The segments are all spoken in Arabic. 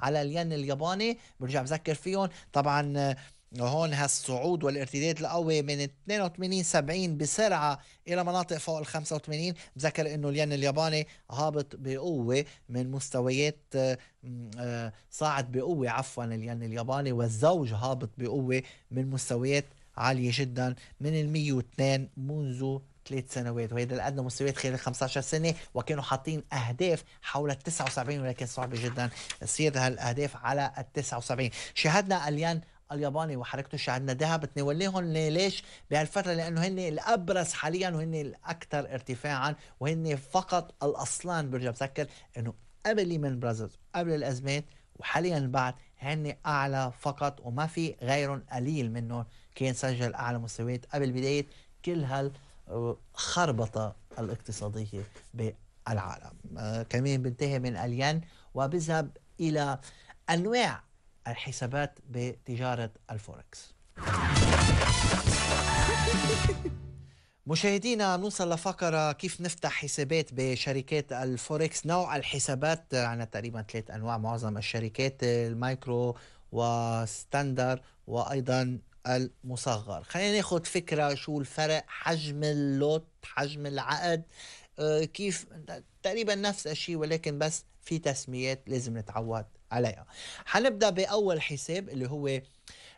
على الين الياباني برجع بذكر فيهم طبعا آه، هون هالصعود والارتداد القوي من 82 70 بسرعه الى مناطق فوق ال 85 بذكر انه الين الياباني هابط بقوه من مستويات آه، آه، صاعد بقوه عفوا الين الياباني والزوج هابط بقوه من مستويات عاليه جدا من ال 102 منذ ثلاث سنوات وهذا الأدنى مستويات خلال 15 سنة وكانوا حاطين أهداف حول ال 79 ولكن صعب جدا سير هالأهداف على ال 79 شاهدنا اليان الياباني وحركته شاهدنا ذهب تناوليهم ليش بهالفتره لانه هن الابرز حاليا وهن الاكثر ارتفاعا وهن فقط الاصلان برجع بذكر انه قبل من براذرز قبل الازمات وحاليا بعد هن اعلى فقط وما في غيرهم قليل منهم كان سجل اعلى مستويات قبل بدايه كل هال خربطة الاقتصادية بالعالم آه، كمان بنتهي من الين وبذهب إلى أنواع الحسابات بتجارة الفوركس مشاهدينا نوصل لفقرة كيف نفتح حسابات بشركات الفوركس نوع الحسابات عنا تقريبا ثلاث أنواع معظم الشركات المايكرو وستاندر وأيضا المصغر خلينا ناخذ فكرة شو الفرق حجم اللوت حجم العقد آه، كيف تقريبا نفس الشيء ولكن بس في تسميات لازم نتعود عليها حنبدأ بأول حساب اللي هو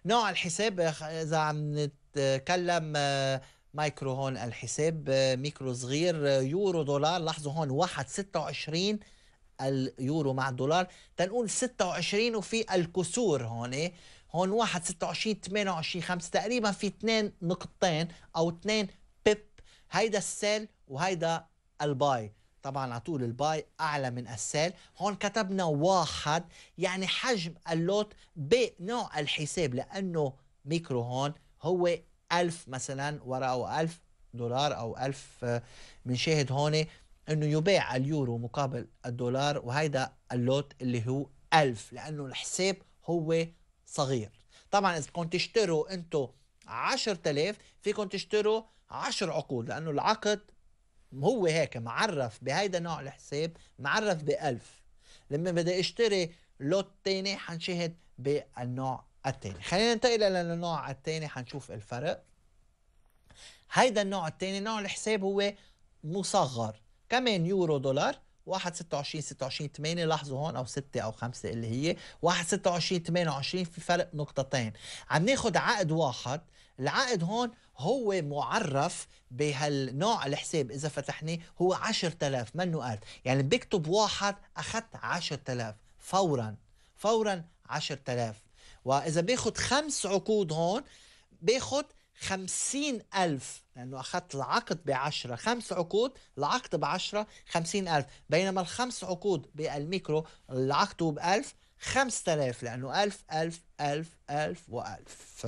نوع الحساب آه، إذا عم نتكلم آه، مايكرو هون الحساب ميكرو صغير يورو دولار لاحظوا هون واحد ستة وعشرين اليورو مع الدولار تنقول 26 وفي الكسور هون إيه؟ هون واحد 26 28 5 تقريبا في اثنين نقطتين او اثنين بيب هيدا السيل وهيدا الباي طبعا على طول الباي اعلى من السيل هون كتبنا واحد يعني حجم اللوت بنوع الحساب لانه ميكرو هون هو ألف مثلا وراءه ألف دولار أو ألف بنشاهد آه، هون انه يباع اليورو مقابل الدولار وهيدا اللوت اللي هو ألف لانه الحساب هو صغير طبعا اذا بدكم تشتروا عشر 10000 فيكم تشتروا 10 عقود لانه العقد هو هيك معرف بهيدا نوع الحساب معرف ب 1000 لما بدي اشتري لوت تاني حنشاهد بالنوع التاني خلينا ننتقل للنوع التاني حنشوف الفرق هيدا النوع التاني نوع الحساب هو مصغر كمان يورو دولار وعشرين 26 26 8 لاحظوا هون او ستة او خمسة اللي هي وعشرين 26 28 في فرق نقطتين عم ناخذ عقد واحد العقد هون هو معرف بهالنوع الحساب اذا فتحناه هو 10000 منه قال يعني بكتب واحد اخذت 10000 فورا فورا 10000 واذا باخذ خمس عقود هون باخذ خمسين ألف لأنه أخذت العقد بعشرة خمس عقود العقد بعشرة خمسين ألف بينما الخمس عقود بالميكرو العقد بألف خمسة آلاف لأنه ألف ألف ألف ألف وألف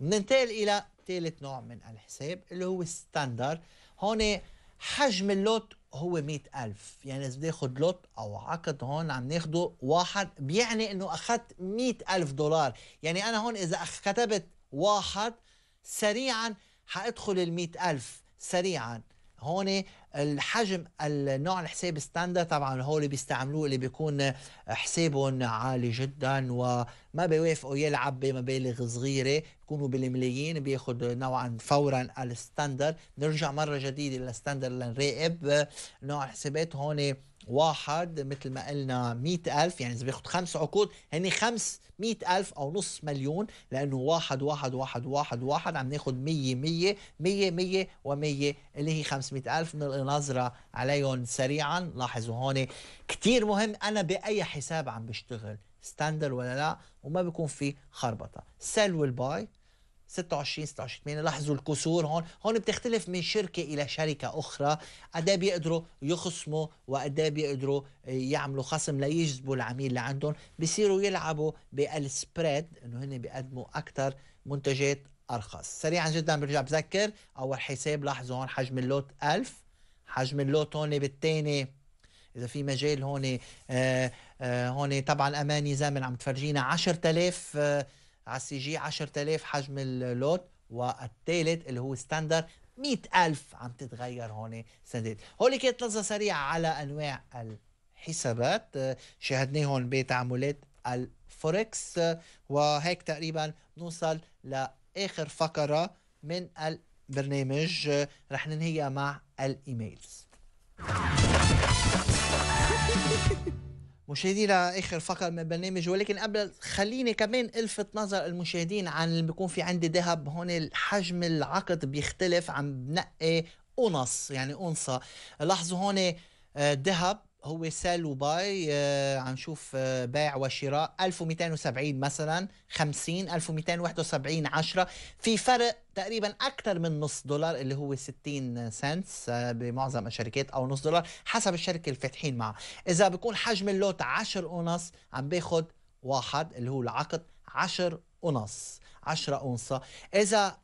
بننتقل إلى ثالث نوع من الحساب اللي هو ستاندر هون حجم اللوت هو مئة ألف يعني إذا بدي أخذ لوت أو عقد هون عم ناخده واحد بيعني إنه أخذت مئة ألف دولار يعني أنا هون إذا كتبت واحد سريعا حادخل ال ألف سريعا هون الحجم النوع الحساب ستاندر طبعا هو اللي بيستعملوه اللي بيكون حسابهم عالي جدا وما بيوافقوا يلعب بمبالغ صغيره بيكونوا بالملايين بياخذ نوعا فورا الستاندر نرجع مره جديده للستاندر لنراقب نوع الحسابات هون واحد مثل ما قلنا مئة ألف يعني إذا بياخد خمس عقود هني خمس مئة ألف أو نص مليون لأنه واحد واحد واحد واحد واحد عم ناخد مية مية مية مية ومية اللي هي خمس مئة ألف من النظرة عليهم سريعا لاحظوا هون كتير مهم أنا بأي حساب عم بشتغل ستاندر ولا لا وما بيكون في خربطة سيل والباي 26 26 8 لاحظوا الكسور هون هون بتختلف من شركه الى شركه اخرى قد إيه بيقدروا يخصموا وقد إيه بيقدروا يعملوا خصم ليجذبوا العميل لعندهم بصيروا يلعبوا بالسبريد انه هن بيقدموا اكثر منتجات ارخص سريعا جدا برجع بذكر اول حساب لاحظوا هون حجم اللوت 1000 حجم اللوت هون بالثاني اذا في مجال هون آه آه هون طبعا اماني زامن عم تفرجينا 10000 على السي جي 10000 حجم اللوت والثالث اللي هو ستاندر 100000 عم تتغير هون سندات هولي كانت نظرة سريعة على أنواع الحسابات شاهدناهم بتعاملات الفوركس وهيك تقريبا نوصل لآخر فقرة من البرنامج رح ننهيها مع الإيميلز مشاهدينا اخر فقره من البرنامج ولكن قبل خليني كمان الفت نظر المشاهدين عن اللي بيكون في عندي ذهب هون حجم العقد بيختلف عم بنقي اونص يعني اونصه لاحظوا هون آه، ذهب هو سيل وباي عم آه، نشوف آه، بيع وشراء 1270 مثلا 50 1271 10 في فرق تقريبا اكثر من نص دولار اللي هو 60 سنت آه، بمعظم الشركات او نص دولار حسب الشركه اللي فاتحين معها اذا بيكون حجم اللوت 10 اونص عم باخذ واحد اللي هو العقد 10 اونص 10 أونصة إذا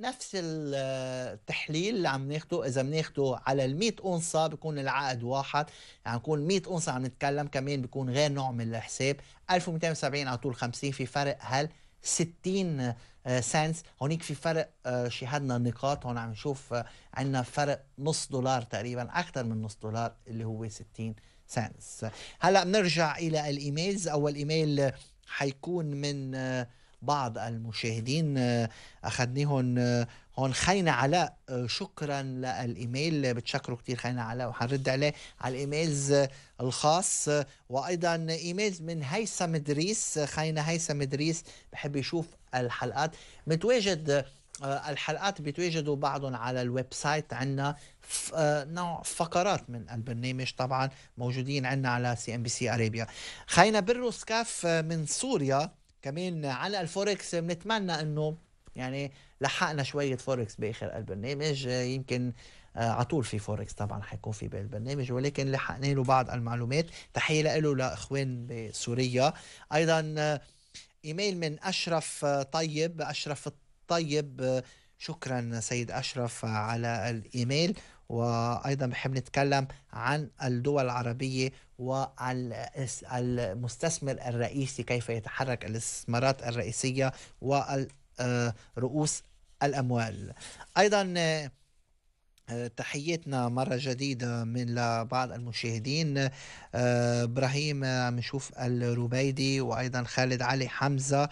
نفس التحليل اللي عم ناخده اذا بناخده على ال100 اونصه بيكون العقد واحد يعني بكون 100 اونصه عم نتكلم كمان بيكون غير نوع من الحساب 1270 على طول 50 في فرق هل 60 آه، سنت هونيك في فرق آه، شي النقاط نقاط هون عم نشوف آه، عندنا فرق نص دولار تقريبا اكثر من نص دولار اللي هو 60 سنت هلا بنرجع الى الايميلز اول ايميل حيكون من بعض المشاهدين آه، اخذنيهم آه، هون خينا علاء آه، شكرا للايميل بتشكره كثير خينا علاء وحنرد عليه على الايميلز الخاص وايضا ايميلز من هيثم ادريس خينا هيثم ادريس بحب يشوف الحلقات متواجد الحلقات بيتواجدوا بعضهم على الويب سايت عندنا نوع فقرات من البرنامج طبعا موجودين عندنا على سي ام بي سي اريبيا خينا بروس سكاف من سوريا كمان على الفوركس بنتمنى انه يعني لحقنا شوية فوركس بآخر البرنامج يمكن آه، على طول في فوركس طبعا حيكون في بالبرنامج ولكن لحقنا له بعض المعلومات تحية له لإخوان بسوريا أيضا آه، إيميل من أشرف آه، طيب أشرف الطيب شكرا سيد أشرف على الإيميل وأيضا بحب نتكلم عن الدول العربية وعلى المستثمر الرئيسي كيف يتحرك الاستثمارات الرئيسية ورؤوس الأموال أيضا تحيتنا مرة جديدة من لبعض المشاهدين إبراهيم عم نشوف الربيدي وأيضا خالد علي حمزة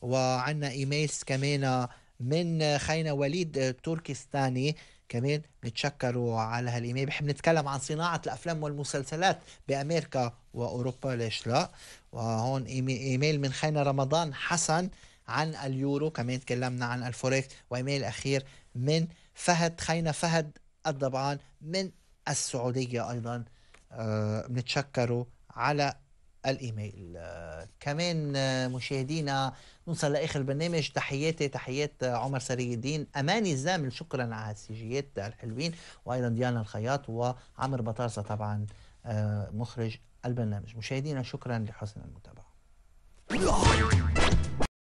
وعندنا إيميلز كمان من خينا وليد تركستاني كمان نتشكره على هالايميل بحب نتكلم عن صناعه الافلام والمسلسلات بامريكا واوروبا ليش لا وهون ايميل من خينا رمضان حسن عن اليورو كمان تكلمنا عن الفوركس وايميل اخير من فهد خينا فهد الضبعان من السعوديه ايضا آه، بنتشكره على الايميل كمان مشاهدينا نوصل لاخر البرنامج تحياتي تحيات عمر سري الدين اماني الزامل شكرا على السجيات الحلوين وايضا ديانا الخياط وعمر بطارسه طبعا آه، مخرج البرنامج مشاهدينا شكرا لحسن المتابعه